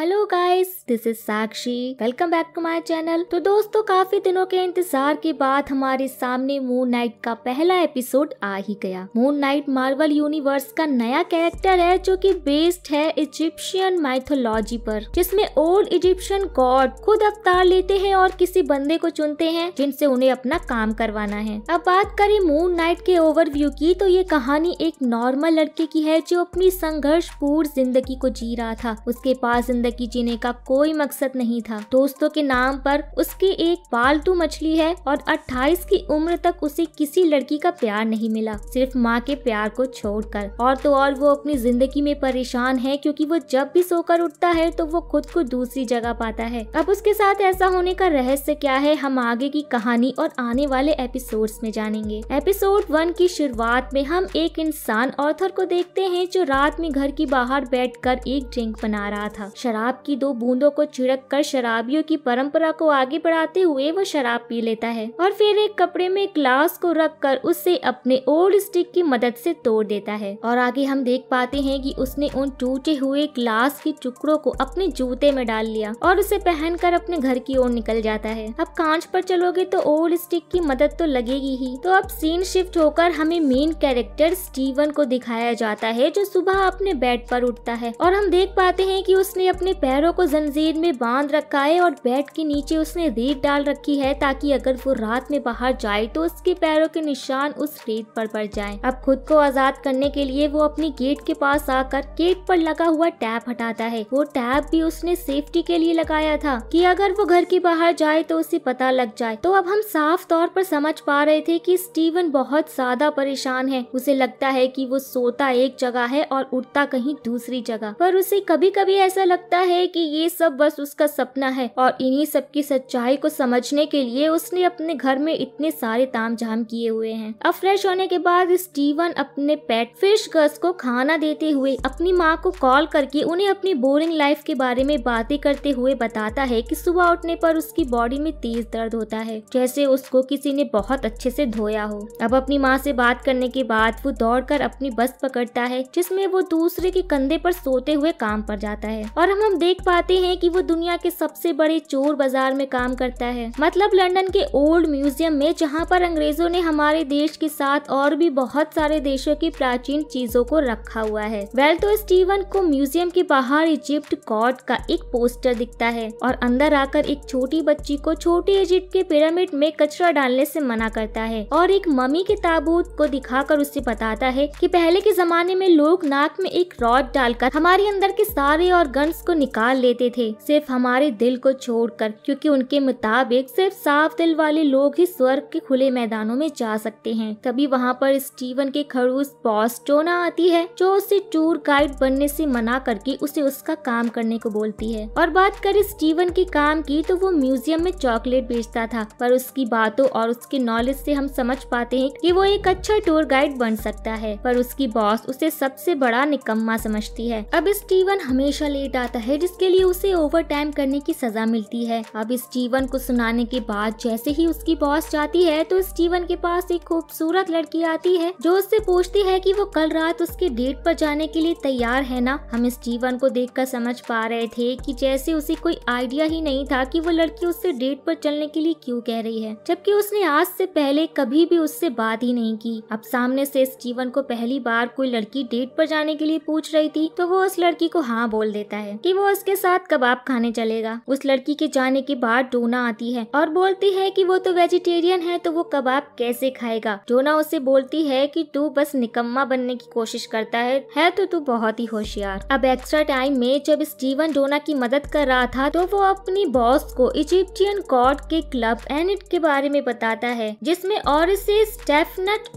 hello guys this is Sakshi welcome back to my channel तो दोस्तों काफी दिनों के इंतजार के बाद हमारे सामने मून नाइट का पहला एपिसोड आ ही गया मून नाइट मार्वल यूनिवर्स का नया कैरेक्टर है जो कि बेस्ड है इजिप्शियन माइथोलॉजी पर जिसमें ओल्ड इजिप्शियन गॉड खुद अवतार लेते हैं और किसी बंदे को चुनते हैं जिनसे उन्हें अपना काम करवाना है अब बात करें मून नाइट के ओवर की तो ये कहानी एक नॉर्मल लड़के की है जो अपनी संघर्ष जिंदगी को जी रहा था उसके पास जिंदगी जीने का कोई मकसद नहीं था दोस्तों के नाम पर उसकी एक पालतू मछली है और 28 की उम्र तक उसे किसी लड़की का प्यार नहीं मिला सिर्फ माँ के प्यार को छोड़कर और तो और वो अपनी जिंदगी में परेशान है क्योंकि वो जब भी सोकर उठता है तो वो खुद को दूसरी जगह पाता है अब उसके साथ ऐसा होने का रहस्य क्या है हम आगे की कहानी और आने वाले एपिसोड में जानेंगे एपिसोड वन की शुरुआत में हम एक इंसान ऑथर को देखते है जो रात में घर की बाहर बैठ एक ड्रिंक बना रहा था शराब की दो बूंदों को छिड़क कर शराबियों की परंपरा को आगे बढ़ाते हुए वो शराब पी लेता है और फिर एक कपड़े में ग्लास को रख कर उसे अपने ओल्ड स्टिक की मदद से तोड़ देता है और आगे हम देख पाते हैं कि उसने उन टूटे हुए ग्लास के टुकड़ों को अपने जूते में डाल लिया और उसे पहनकर अपने घर की ओर निकल जाता है अब कांच पर चलोगे तो ओल्ड स्टिक की मदद तो लगेगी ही तो अब सीन शिफ्ट होकर हमें मेन कैरेक्टर स्टीवन को दिखाया जाता है जो सुबह अपने बेड पर उठता है और हम देख पाते हैं कि उसने अपने पैरों को जंजीर में बांध रखा है और बेड के नीचे उसने रेत डाल रखी है ताकि अगर वो रात में बाहर जाए तो उसके पैरों के निशान उस रेत पर पड़ जाए अब खुद को आजाद करने के लिए वो अपनी गेट के पास आकर गेट पर लगा हुआ टैप हटाता है वो टैप भी उसने सेफ्टी के लिए लगाया था की अगर वो घर के बाहर जाए तो उसे पता लग जाए तो अब हम साफ तौर पर समझ पा रहे थे की स्टीवन बहुत ज्यादा परेशान है उसे लगता है की वो सोता एक जगह है और उठता कहीं दूसरी जगह पर उसे कभी कभी ऐसा लगता लगता है कि ये सब बस उसका सपना है और इन्हीं सब की सच्चाई को समझने के लिए उसने अपने घर में इतने सारे ताम झाम किए हुए हैं अब फ्रेश होने के बाद स्टीवन अपने पेट फिश गर्स को खाना देते हुए अपनी माँ को कॉल करके उन्हें अपनी बोरिंग लाइफ के बारे में बातें करते हुए बताता है की सुबह उठने पर उसकी बॉडी में तेज दर्द होता है जैसे उसको किसी ने बहुत अच्छे से धोया हो अब अपनी माँ से बात करने के बाद वो दौड़कर अपनी बस पकड़ता है जिसमें वो दूसरे के कंधे पर सोते हुए काम पर जाता है और यहाँ हम देख पाते हैं कि वो दुनिया के सबसे बड़े चोर बाजार में काम करता है मतलब लंदन के ओल्ड म्यूजियम में जहाँ पर अंग्रेजों ने हमारे देश के साथ और भी बहुत सारे देशों की प्राचीन चीजों को रखा हुआ है वेल तो स्टीवन को म्यूजियम के बाहर इजिप्ट कॉर्ड का एक पोस्टर दिखता है और अंदर आकर एक छोटी बच्ची को छोटे इजिप्ट के पिरामिड में कचरा डालने से मना करता है और एक मम्मी के ताबूत को दिखाकर उसे बताता है कि पहले के जमाने में लोग नाक में एक रॉड डालकर हमारे अंदर के सारे ऑर्गन्स उसको निकाल लेते थे सिर्फ हमारे दिल को छोड़कर क्योंकि उनके मुताबिक सिर्फ साफ दिल वाले लोग ही स्वर्ग के खुले मैदानों में जा सकते हैं तभी वहाँ पर स्टीवन के खड़ूस बॉस टोना आती है जो उसे टूर गाइड बनने से मना करके उसे उसका काम करने को बोलती है और बात करे स्टीवन के काम की तो वो म्यूजियम में चॉकलेट बेचता था पर उसकी बातों और उसके नॉलेज से हम समझ पाते हैं कि वो एक अच्छा टूर गाइड बन सकता है पर उसकी बॉस उसे सबसे बड़ा निकम्मा समझती है अब स्टीवन हमेशा लेट आता जाता है जिसके लिए उसे ओवर टाइम करने की सजा मिलती है अब स्टीवन को सुनाने के बाद जैसे ही उसकी बॉस जाती है तो स्टीवन के पास एक खूबसूरत लड़की आती है जो उससे पूछती है कि वो कल रात उसके डेट पर जाने के लिए तैयार है ना हम स्टीवन को कर समझ पा रहे थे की जैसे उसे कोई आइडिया ही नहीं था की वो लड़की उससे डेट पर चलने के लिए क्यूँ कह रही है जबकि उसने आज से पहले कभी भी उससे बात ही नहीं की अब सामने से स्टीवन को पहली बार कोई लड़की डेट पर जाने के लिए पूछ रही थी तो वो उस लड़की को हाँ बोल देता है कि वो उसके साथ कबाब खाने चलेगा उस लड़की के जाने के बाद डोना आती है और बोलती है कि वो तो वेजिटेरियन है तो वो कबाब कैसे खाएगा डोना उसे बोलती है कि तू बस निकम्मा बनने की कोशिश करता है है तो तू बहुत ही होशियार अब एक्स्ट्रा टाइम में जब स्टीवन डोना की मदद कर रहा था तो वो अपनी बॉस को इजिप्टियन कॉर्ड के क्लब एनिट के बारे में बताता है जिसमे और स्टेफनट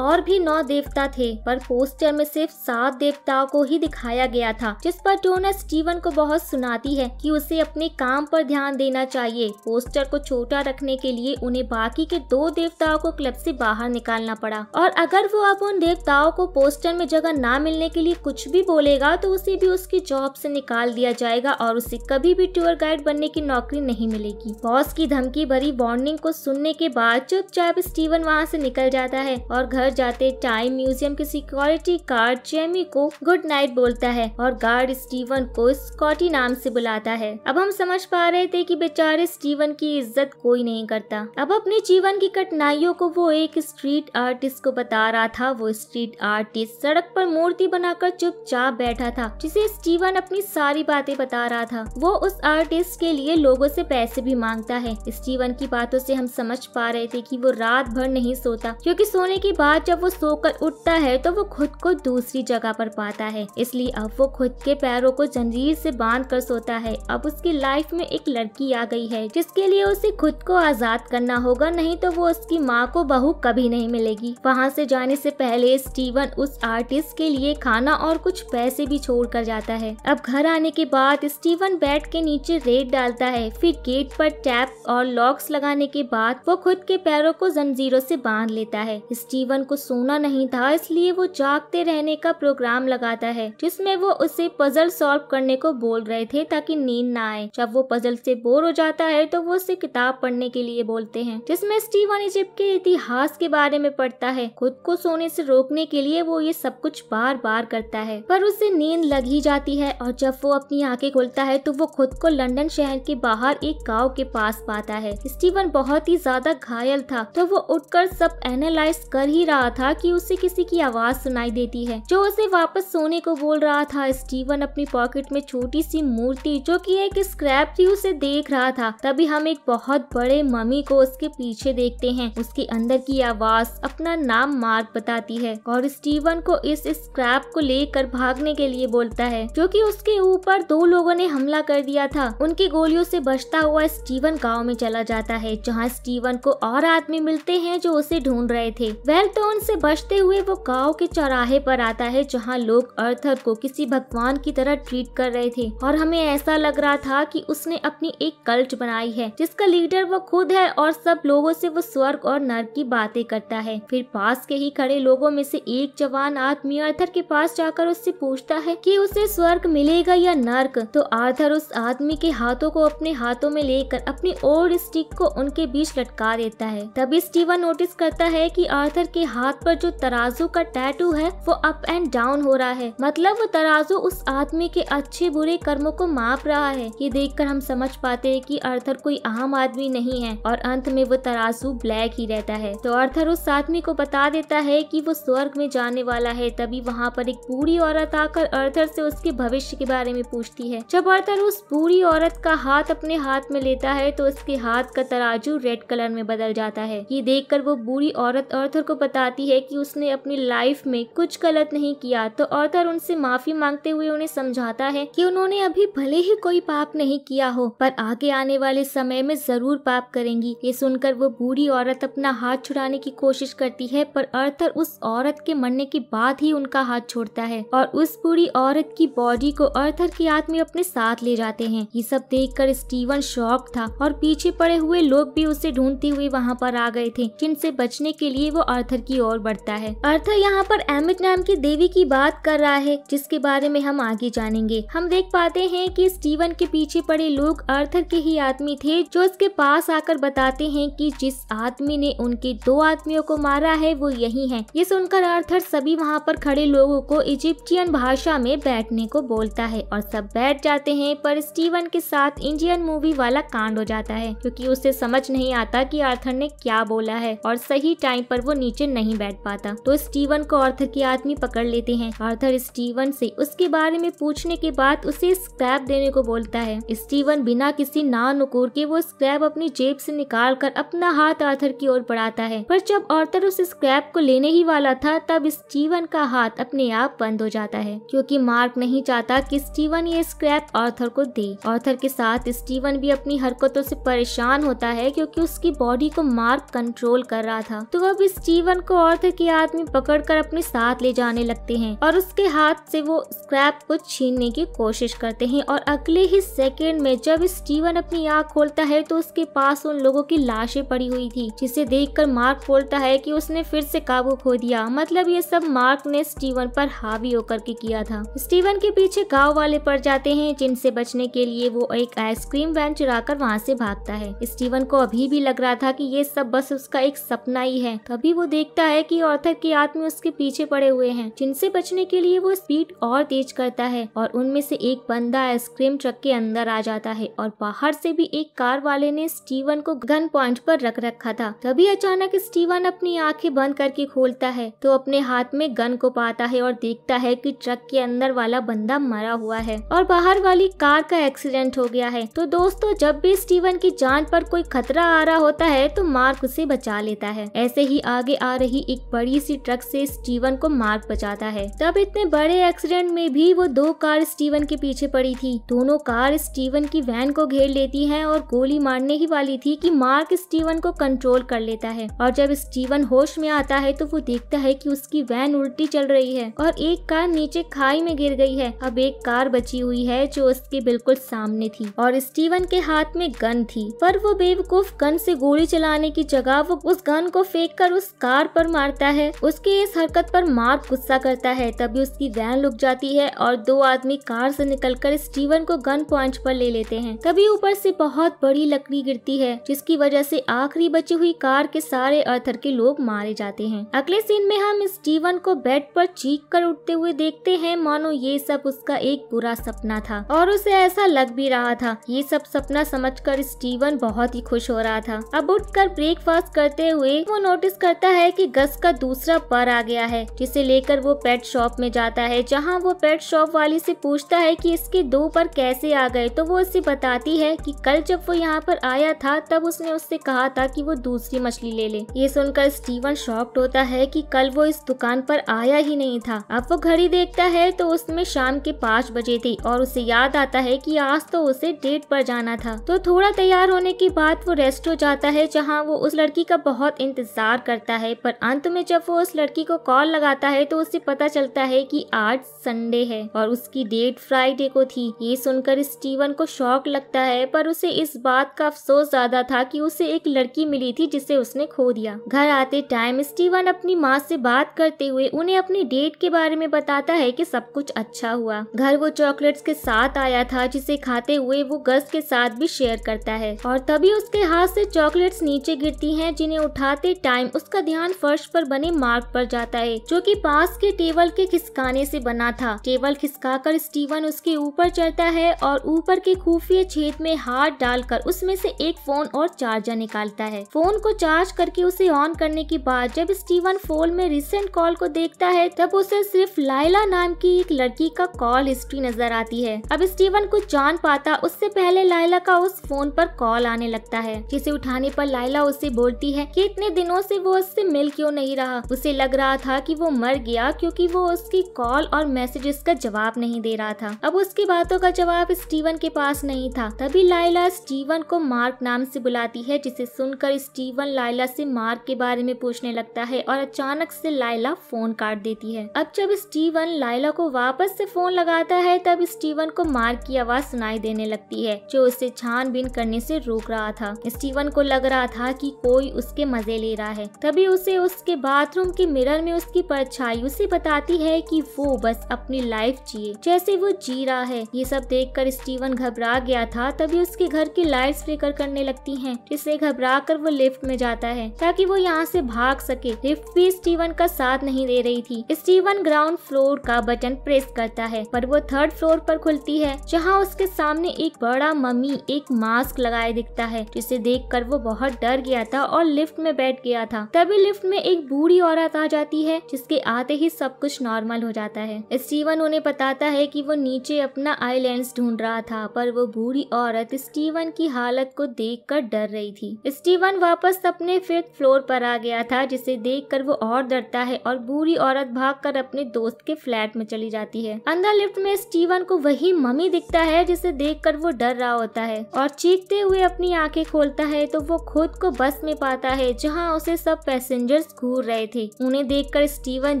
और भी नौ देवता थे पर पोस्टर में सिर्फ सात देवताओं को ही दिखाया गया था जिस पर डोना जीवन को बहुत सुनाती है कि उसे अपने काम पर ध्यान देना चाहिए पोस्टर को छोटा रखने के लिए उन्हें बाकी के दो देवताओं को क्लब से बाहर निकालना पड़ा और अगर वो अब उन देवताओं को पोस्टर में जगह ना मिलने के लिए कुछ भी बोलेगा तो उसे भी उसकी जॉब से निकाल दिया जाएगा और उसे कभी भी टूर गाइड बनने की नौकरी नहीं मिलेगी बॉस की धमकी भरी वार्निंग को सुनने के बाद चुपचाप स्टीवन वहाँ से निकल जाता है और घर जाते टाइम म्यूजियम के सिक्योरिटी गार्ड जेमी को गुड नाइट बोलता है और गार्ड स्टीवन को को स्कॉटी नाम से बुलाता है अब हम समझ पा रहे थे कि बेचारे स्टीवन की इज्जत कोई नहीं करता अब अपने जीवन की कठिनाइयों को वो एक स्ट्रीट आर्टिस्ट को बता रहा था वो स्ट्रीट आर्टिस्ट सड़क पर मूर्ति बनाकर चुपचाप बैठा था जिसे स्टीवन अपनी सारी बातें बता रहा था वो उस आर्टिस्ट के लिए लोगो से पैसे भी मांगता है स्टीवन की बातों से हम समझ पा रहे थे की वो रात भर नहीं सोता क्योंकि सोने के बाद जब वो सोकर उठता है तो वो खुद को दूसरी जगह पर पाता है इसलिए अब वो खुद के पैरों को जन जंजीर से बांध कर सोता है अब उसकी लाइफ में एक लड़की आ गई है जिसके लिए उसे खुद को आजाद करना होगा नहीं तो वो उसकी माँ को बहू कभी नहीं मिलेगी वहाँ से जाने से पहले स्टीवन उस आर्टिस्ट के लिए खाना और कुछ पैसे भी छोड़ कर जाता है अब घर आने के बाद स्टीवन बेड के नीचे रेत डालता है फिर गेट पर टैप और लॉक्स लगाने के बाद वो खुद के पैरों को जंजीरों से बांध लेता है स्टीवन को सोना नहीं था इसलिए वो जागते रहने का प्रोग्राम लगाता है जिसमें वो उसे पजल सॉल्व कर पढ़ने को बोल रहे थे ताकि नींद ना आए जब वो पजल से बोर हो जाता है तो वो उसे किताब पढ़ने के लिए बोलते हैं जिसमें स्टीवन इजिप्ट के इतिहास के बारे में पढ़ता है खुद को सोने से रोकने के लिए वो ये सब कुछ बार बार करता है पर उसे नींद लग ही जाती है और जब वो अपनी आंखें खोलता है तो वो खुद को लंदन शहर के बाहर एक गाँव के पास पाता है स्टीवन बहुत ही ज्यादा घायल था तो वो उठकर सब एनालाइज कर ही रहा था कि उसे किसी की आवाज सुनाई देती है जो उसे वापस सोने को बोल रहा था स्टीवन अपनी पॉकेट में छोटी सी मूर्ति जो कि एक स्क्रैप थी उसे देख रहा था तभी हम एक बहुत बड़े मम्मी को उसके पीछे देखते हैं उसके अंदर की आवाज अपना नाम मार्क बताती है और स्टीवन को इस स्क्रैप को लेकर भागने के लिए बोलता है क्योंकि उसके ऊपर दो लोगों ने हमला कर दिया था उनकी गोलियों से बचता हुआ स्टीवन गाँव में चला जाता है जहाँ स्टीवन को और आदमी मिलते हैं जो उसे ढूंढ रहे थे तो उनसे बचते हुए वो गाँव के चौराहे पर आता है जहाँ लोग अर्थर को किसी भगवान की तरह ट्रीट कर रहे थे और हमें ऐसा लग रहा था कि उसने अपनी एक कल्ट बनाई है जिसका लीडर वो खुद है और सब लोगों से वो स्वर्ग और नर्क की बातें करता है फिर पास के ही खड़े लोगों में से एक जवान आदमी आर्थर के पास जाकर उससे पूछता है कि उसे स्वर्ग मिलेगा या नर्क तो आर्थर उस आदमी के हाथों को अपने हाथों में लेकर अपनी ओल्ड स्टिक को उनके बीच लटका देता है तभी स्टीवन नोटिस करता है की आर्थर के हाथ पर जो तराजू का टैटू है वो अप एंड डाउन हो रहा है मतलब वो तराजू उस आदमी के अच्छे बुरे कर्मों को माप रहा है ये देखकर हम समझ पाते हैं कि अर्थर कोई आम आदमी नहीं है और अंत में वो तराजू ब्लैक ही रहता है तो अर्थर उस आदमी को बता देता है कि वो स्वर्ग में जाने वाला है तभी वहाँ पर एक बूढ़ी औरत आकर अर्थर से उसके भविष्य के बारे में पूछती है जब अर्थर उस बूढ़ी औरत का हाथ अपने हाथ में लेता है तो उसके हाथ का तराजू रेड कलर में बदल जाता है ये देख वो बूढ़ी औरत अर्थर को बताती है की उसने अपनी लाइफ में कुछ गलत नहीं किया तो अर्थर उनसे माफी मांगते हुए उन्हें समझाता है है कि उन्होंने अभी भले ही कोई पाप नहीं किया हो पर आगे आने वाले समय में जरूर पाप करेंगी ये सुनकर वो बूढ़ी औरत अपना हाथ छुड़ाने की कोशिश करती है पर अर्थर उस औरत के मरने के बाद ही उनका हाथ छोड़ता है और उस बूढ़ी औरत की बॉडी को अर्थर के आदमी अपने साथ ले जाते हैं ये सब देख स्टीवन शॉक था और पीछे पड़े हुए लोग भी उसे ढूंढते हुए वहाँ पर आ गए थे जिनसे बचने के लिए वो अर्थर की ओर बढ़ता है अर्थर यहाँ पर एमिट नाम की देवी की बात कर रहा है जिसके बारे में हम आगे जानेंगे हम देख पाते हैं कि स्टीवन के पीछे पड़े लोग आर्थर के ही आदमी थे जो उसके पास आकर बताते हैं कि जिस आदमी ने उनके दो आदमियों को मारा है वो यही है ये सुनकर आर्थर सभी वहाँ पर खड़े लोगो को इजिप्टियन भाषा में बैठने को बोलता है और सब बैठ जाते हैं पर स्टीवन के साथ इंडियन मूवी वाला कांड हो जाता है क्योंकि उसे समझ नहीं आता कि आर्थर ने क्या बोला है और सही टाइम पर वो नीचे नहीं बैठ पाता तो स्टीवन को आर्थर के आदमी पकड़ लेते हैं आर्थर स्टीवन से उसके बारे में पूछने के के बाद उसे स्क्रैप देने को बोलता है स्टीवन बिना किसी ना के वो स्क्रैप अपनी जेब से निकाल कर अपना हाथ आर्थर की ओर बढ़ाता है पर जब आर्थर उस स्क्रैप को लेने ही वाला था तब स्टीवन का हाथ अपने आप बंद हो जाता है क्योंकि मार्क नहीं चाहता कि स्टीवन ये स्क्रैप आर्थर को दे आर्थर के साथ स्टीवन भी अपनी हरकतों से परेशान होता है क्योंकि उसकी बॉडी को मार्क कंट्रोल कर रहा था तो अब स्टीवन को आर्थर के आदमी पकड़कर अपने साथ ले जाने लगते हैं और उसके हाथ से वो स्क्रैप को छीनने की की कोशिश करते हैं और अगले ही सेकेंड में जब स्टीवन अपनी आँख खोलता है तो उसके पास उन लोगों की लाशें पड़ी हुई थी जिसे देख मार्क बोलता है की उसने फिर से काबू खो दिया मतलब ये सब मार्क ने स्टीवन पर हावी होकर के किया था स्टीवन के पीछे गाँव वाले पड़ जाते हैं जिनसे बचने के लिए वो एक आइसक्रीम वैन चुरा कर वहाँ ऐसी भागता है स्टीवन को अभी भी लग रहा था कि ये सब बस उसका एक सपना ही है तभी वो देखता है कि ऑर्थर के आदमी उसके पीछे पड़े हुए हैं जिनसे बचने के लिए वो स्पीड और तेज करता है और उन उनमें से एक बंदा आइसक्रीम ट्रक के अंदर आ जाता है और बाहर से भी एक कार वाले ने स्टीवन को गन पॉइंट पर रख रखा था तभी अचानक स्टीवन अपनी आंखें बंद करके खोलता है तो अपने हाथ में गन को पाता है और देखता है कि ट्रक के अंदर वाला बंदा मरा हुआ है और बाहर वाली कार का एक्सीडेंट हो गया है तो दोस्तों जब भी स्टीवन की जान पर कोई खतरा आ रहा होता है तो मार्क उसे बचा लेता है ऐसे ही आगे आ रही एक बड़ी सी ट्रक से स्टीवन को मार्क बचाता है तब इतने बड़े एक्सीडेंट में भी वो दो कार स्टीवन के पीछे पड़ी थी दोनों कार स्टीवन की वैन को घेर लेती है और गोली मारने ही वाली थी कि मार्क स्टीवन को कंट्रोल कर लेता है और जब स्टीवन होश में आता है तो वो देखता है कि उसकी वैन उल्टी चल रही है और एक कार नीचे खाई में गिर गई है अब एक कार बची हुई है जो उसके बिल्कुल सामने थी और स्टीवन के हाथ में गन थी पर वो बेवकूफ गन से गोली चलाने की जगह वो उस गन को फेंक कर उस कार पर मारता है उसके इस हरकत पर मार्क गुस्सा करता है तभी उसकी वैन रुक जाती है और दो आदमी कार से निकलकर स्टीवन को गन पॉइंट पर ले लेते हैं तभी ऊपर से बहुत बड़ी लकड़ी गिरती है जिसकी वजह से आखिरी बची हुई कार के सारे अर्थर के लोग मारे जाते हैं अगले सीन में हम स्टीवन को बेड पर चीख कर उठते हुए देखते हैं मानो ये सब उसका एक बुरा सपना था और उसे ऐसा लग भी रहा था ये सब सपना कर स्टीवन बहुत ही खुश हो रहा था अब कर ब्रेकफास्ट करते हुए वो नोटिस करता है की गस का दूसरा पर आ गया है जिसे लेकर वो पेट शॉप में जाता है जहाँ वो पेट शॉप वाली से पूछ पूछता है कि इसके दो पर कैसे आ गए तो वो उसे बताती है कि कल जब वो यहाँ पर आया था तब उसने उससे कहा था कि वो दूसरी मछली ले ले ये सुनकर स्टीवन शॉक्ड होता है कि कल वो इस दुकान पर आया ही नहीं था अब वो घड़ी देखता है तो उसमें शाम के पाँच बजे थे और उसे याद आता है की आज तो उसे डेट पर जाना था तो थोड़ा तैयार होने के बाद वो रेस्ट हो जाता है जहाँ वो उस लड़की का बहुत इंतजार करता है पर अंत में जब वो उस लड़की को कॉल लगाता है तो उसे पता चलता है की आज संडे है और उसकी डेट गुड फ्राइडे को थी ये सुनकर स्टीवन को शौक लगता है पर उसे इस बात का अफसोस ज्यादा था कि उसे एक लड़की मिली थी जिसे उसने खो दिया घर आते टाइम स्टीवन अपनी माँ से बात करते हुए उन्हें अपनी डेट के बारे में बताता है कि सब कुछ अच्छा हुआ घर वो चॉकलेट्स के साथ आया था जिसे खाते हुए वो गर्स के साथ भी शेयर करता है और तभी उसके हाथ से चॉकलेट्स नीचे गिरती हैं जिन्हें उठाते टाइम उसका ध्यान फर्श पर बने मार्ग पर जाता है जो कि पास के टेबल के खिसकाने से बना था टेबल खिसका कर जीवन उसके ऊपर चढ़ता है और ऊपर के खुफिया छेद में हाथ डालकर उसमें से एक फोन और चार्जर निकालता है फोन को चार्ज करके उसे ऑन करने के बाद जब स्टीवन फोन में रिसेंट कॉल को देखता है तब उसे सिर्फ लाइला नाम की एक लड़की का कॉल हिस्ट्री नजर आती है अब स्टीवन कुछ जान पाता उससे पहले लाइला का उस फोन पर कॉल आने लगता है जिसे उठाने पर लाइला उसे बोलती है कि इतने दिनों से वो उससे मिल क्यों नहीं रहा उसे लग रहा था कि वो मर गया क्योंकि वो उसकी कॉल और मैसेजेस का जवाब नहीं दे रहा रहा था अब उसकी बातों का जवाब स्टीवन के पास नहीं था तभी लाइला स्टीवन को मार्क नाम से बुलाती है जिसे सुनकर स्टीवन लाइला से मार्क के बारे में पूछने लगता है और अचानक से लाइला फोन काट देती है अब जब स्टीवन लाइला को वापस से फोन लगाता है तब स्टीवन को मार्क की आवाज सुनाई देने लगती है जो उसे छानबीन करने से रोक रहा था स्टीवन को लग रहा था कि कोई उसके मजे ले रहा है तभी उसे उसके बाथरूम के मिरर में उसकी परछाई उसे बताती है कि वो बस अपनी लाइफ जिए जैसे से वो जी रहा है ये सब देख स्टीवन घबरा गया था तभी उसके घर की लाइट फ्लिकर करने लगती है इसे घबरा कर वो लिफ्ट में जाता है ताकि वो यहाँ से भाग सके लिफ्ट भी स्टीवन का साथ नहीं दे रही थी स्टीवन ग्राउंड फ्लोर का बटन प्रेस करता है पर वो थर्ड फ्लोर पर खुलती है जहाँ उसके सामने एक बड़ा मम्मी एक मास्क लगाए दिखता है जिसे देखकर वो बहुत डर गया था और लिफ्ट में बैठ गया था तभी लिफ्ट में एक बूढ़ी औरत आ जाती है जिसके आते ही सब कुछ नॉर्मल हो जाता है स्टीवन उन्हें बताता है कि कि वो नीचे अपना आई ढूंढ रहा था पर वो बूढ़ी औरत स्टीवन की हालत को देखकर डर रही थी स्टीवन वापस अपने फिफ्थ फ्लोर पर आ गया था जिसे देखकर वो और डरता है और बूढ़ी औरत भागकर अपने दोस्त के फ्लैट में चली जाती है अंदर लिफ्ट में स्टीवन को वही मम्मी दिखता है जिसे देख वो डर रहा होता है और चीखते हुए अपनी आंखें खोलता है तो वो खुद को बस में पाता है जहाँ उसे सब पैसेंजर्स घूर रहे थे उन्हें देखकर स्टीवन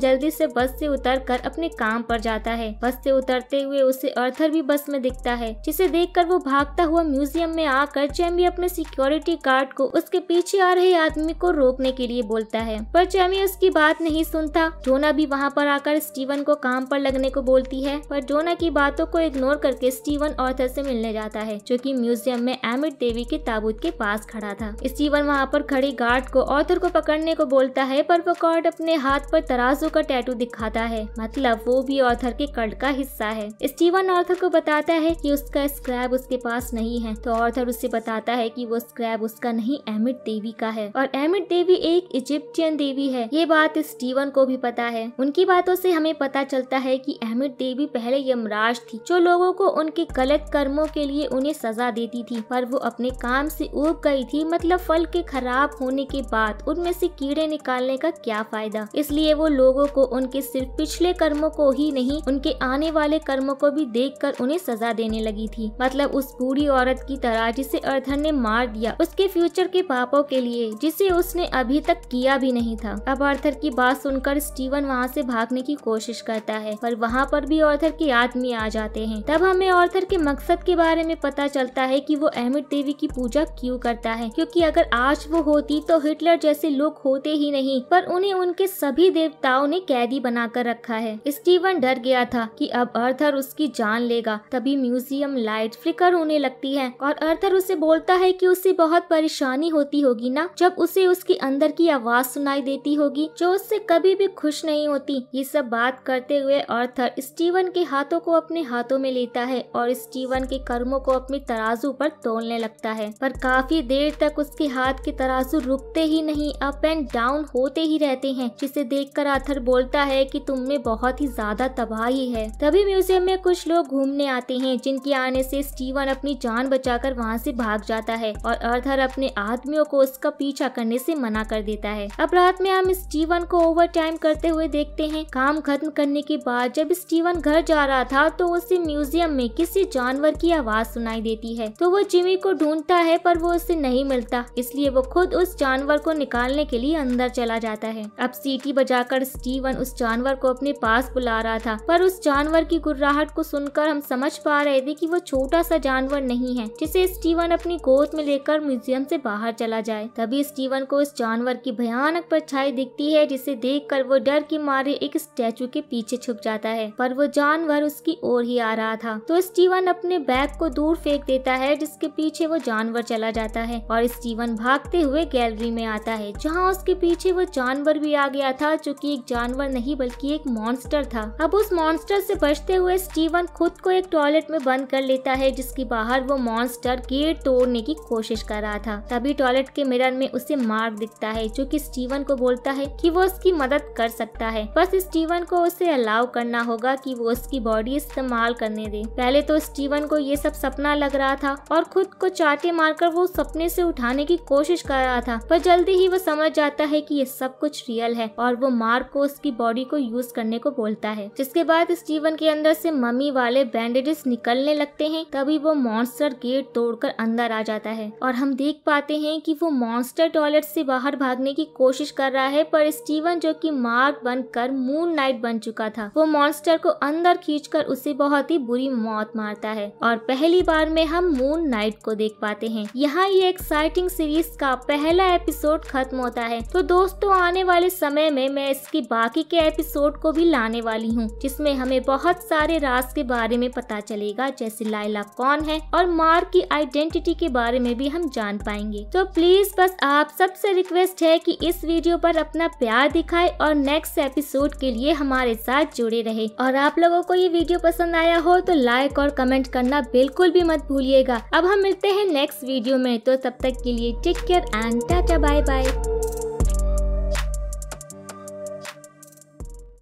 जल्दी से बस से उतर कर अपने काम पर जाता है बस से उतर करते हुए उसे अर्थर भी बस में दिखता है जिसे देखकर वो भागता हुआ म्यूजियम में आकर चैमी अपने सिक्योरिटी गार्ड को उसके पीछे आ रहे आदमी को रोकने के लिए बोलता है पर चैमी उसकी बात नहीं सुनता जोना भी वहाँ पर आकर स्टीवन को काम पर लगने को बोलती है पर जोना की बातों को इग्नोर करके स्टीवन ऑर्थर से मिलने जाता है जो कि म्यूजियम में एमिट देवी के ताबूत के पास खड़ा था स्टीवन वहाँ पर खड़ी गार्ड को ऑर्थर को पकड़ने को बोलता है पर वो गार्ड अपने हाथ पर तराजू का टैटू दिखाता है मतलब वो भी ऑर्थर के कड़ का हिस्सा है है स्टीवन ऑर्थर को बताता है कि उसका स्क्रैब उसके पास नहीं है तो ऑर्थर उससे बताता है कि वो स्क्रैब उसका नहीं एमिट देवी का है और एमिट देवी एक इजिप्टियन देवी है ये बात स्टीवन को भी पता है उनकी बातों से हमें पता चलता है कि एमिट देवी पहले यमराज थी जो लोगों को उनके गलत कर्मों के लिए उन्हें सजा देती थी पर वो अपने काम से उब गई थी मतलब फल के खराब होने के बाद उनमें से कीड़े निकालने का क्या फायदा इसलिए वो लोगों को उनके सिर्फ पिछले कर्मों को ही नहीं उनके आने वाले कर्मों को भी देखकर उन्हें सजा देने लगी थी मतलब उस बूढ़ी औरत की तरह जिसे अर्थन ने मार दिया उसके फ्यूचर के पापों के लिए जिसे उसने अभी तक किया भी नहीं था अब अर्थर की बात सुनकर स्टीवन वहाँ से भागने की कोशिश करता है पर वहाँ पर भी आर्थर के आदमी आ जाते हैं तब हमें आर्थर के मकसद के बारे में पता चलता है कि वो अहमद देवी की पूजा क्यों करता है क्योंकि अगर आज वो होती तो हिटलर जैसे लोग होते ही नहीं पर उन्हें उनके सभी देवताओं ने कैदी बनाकर रखा है स्टीवन डर गया था कि अब अर्थ अर्थर उसकी जान लेगा तभी म्यूजियम लाइट फ्लिकर होने लगती है और अर्थर उसे बोलता है कि उसे बहुत परेशानी होती होगी ना जब उसे उसके अंदर की आवाज सुनाई देती होगी जो उससे कभी भी खुश नहीं होती ये सब बात करते हुए अर्थर स्टीवन के हाथों को अपने हाथों में लेता है और स्टीवन के कर्मों को अपने तराजू पर तोड़ने लगता है पर काफी देर तक उसके हाथ के तराजू रुकते ही नहीं अप एंड डाउन होते ही रहते हैं जिसे देखकर आर्थर बोलता है कि तुम में बहुत ही ज्यादा तबाही है तभी म्यूजिक म्यूजियम में कुछ लोग घूमने आते हैं जिनके आने से स्टीवन अपनी जान बचाकर वहाँ से भाग जाता है और अर्थर अपने आदमियों को उसका पीछा करने से मना कर देता है अब रात में हम स्टीवन को ओवर टाइम करते हुए देखते हैं काम खत्म करने के बाद जब स्टीवन घर जा रहा था तो उसे म्यूजियम में किसी जानवर की आवाज सुनाई देती है तो वो जिमी को ढूंढता है पर वो उसे नहीं मिलता इसलिए वो खुद उस जानवर को निकालने के लिए अंदर चला जाता है अब सीटी बजाकर स्टीवन उस जानवर को अपने पास बुला रहा था पर उस जानवर की गुर घबराहट को सुनकर हम समझ पा रहे थे कि वो छोटा सा जानवर नहीं है जिसे स्टीवन अपनी गोद में लेकर म्यूजियम से बाहर चला जाए तभी स्टीवन को इस जानवर की भयानक परछाई दिखती है जिसे कर वो डर के मारे एक स्टैचू के पीछे छुप जाता है पर वो जानवर उसकी ओर ही आ रहा था तो स्टीवन अपने बैग को दूर फेंक देता है जिसके पीछे वो जानवर चला जाता है और स्टीवन भागते हुए गैलरी में आता है जहाँ उसके पीछे वो जानवर भी आ गया था जो कि एक जानवर नहीं बल्कि एक मॉन्स्टर था अब उस मॉन्स्टर से बचते हुए स्टीवन खुद को एक टॉयलेट में बंद कर लेता है जिसके बाहर वो मॉन्स्टर गेट तोड़ने की कोशिश कर रहा था तभी टॉयलेट के मिरर में उसे मार्क दिखता है जो कि स्टीवन को बोलता है कि वो उसकी मदद कर सकता है बस स्टीवन को उसे अलाउ करना होगा कि वो उसकी बॉडी इस्तेमाल करने दे पहले तो स्टीवन को ये सब सपना लग रहा था और खुद को चाटे मारकर वो सपने से उठाने की कोशिश कर रहा था पर जल्दी ही वो समझ जाता है कि ये सब कुछ रियल है और वो मार्क को उसकी बॉडी को यूज करने को बोलता है जिसके बाद स्टीवन के अंदर अंदर से मम्मी वाले बैंडेजेस निकलने लगते हैं तभी वो मॉन्स्टर गेट तोड़कर अंदर आ जाता है और हम देख पाते हैं कि वो मॉन्स्टर टॉयलेट से बाहर भागने की कोशिश कर रहा है पर स्टीवन जो कि मार्क बनकर मून नाइट बन चुका था वो मॉन्स्टर को अंदर खींच उसे बहुत ही बुरी मौत मारता है और पहली बार में हम मून नाइट को देख पाते हैं यहाँ ये एक्साइटिंग सीरीज का पहला एपिसोड खत्म होता है तो दोस्तों आने वाले समय में मैं इसकी बाकी के एपिसोड को भी लाने वाली हूँ जिसमे हमें बहुत सारे सारे राज के बारे में पता चलेगा जैसे लाइला कौन है और मार्क की आइडेंटिटी के बारे में भी हम जान पाएंगे तो प्लीज बस आप सबसे रिक्वेस्ट है कि इस वीडियो पर अपना प्यार दिखाए और नेक्स्ट एपिसोड के लिए हमारे साथ जुड़े रहे और आप लोगों को ये वीडियो पसंद आया हो तो लाइक और कमेंट करना बिल्कुल भी मत भूलिएगा अब हम मिलते हैं नेक्स्ट वीडियो में तो तब तक के लिए take care and tata bye bye